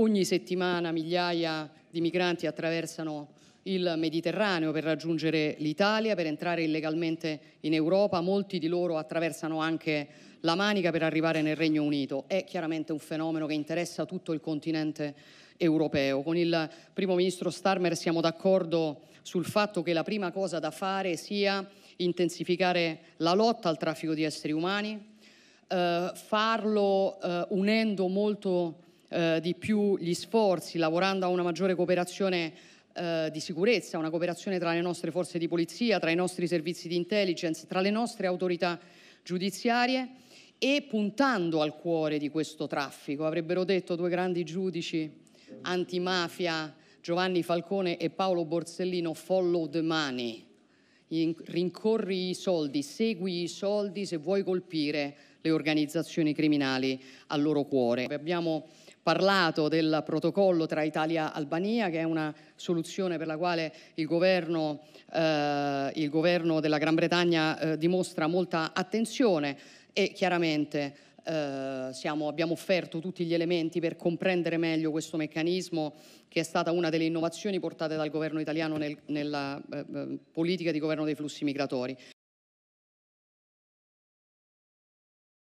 Ogni settimana migliaia di migranti attraversano il Mediterraneo per raggiungere l'Italia, per entrare illegalmente in Europa. Molti di loro attraversano anche la Manica per arrivare nel Regno Unito. È chiaramente un fenomeno che interessa tutto il continente europeo. Con il primo ministro Starmer siamo d'accordo sul fatto che la prima cosa da fare sia intensificare la lotta al traffico di esseri umani, eh, farlo eh, unendo molto eh, di più gli sforzi, lavorando a una maggiore cooperazione eh, di sicurezza, una cooperazione tra le nostre forze di polizia, tra i nostri servizi di intelligence, tra le nostre autorità giudiziarie e puntando al cuore di questo traffico. Avrebbero detto due grandi giudici antimafia, Giovanni Falcone e Paolo Borsellino, follow the money, rincorri i soldi, segui i soldi se vuoi colpire le organizzazioni criminali al loro cuore. Abbiamo parlato del protocollo tra Italia e Albania, che è una soluzione per la quale il governo, eh, il governo della Gran Bretagna eh, dimostra molta attenzione e chiaramente eh, siamo, abbiamo offerto tutti gli elementi per comprendere meglio questo meccanismo che è stata una delle innovazioni portate dal governo italiano nel, nella eh, eh, politica di governo dei flussi migratori.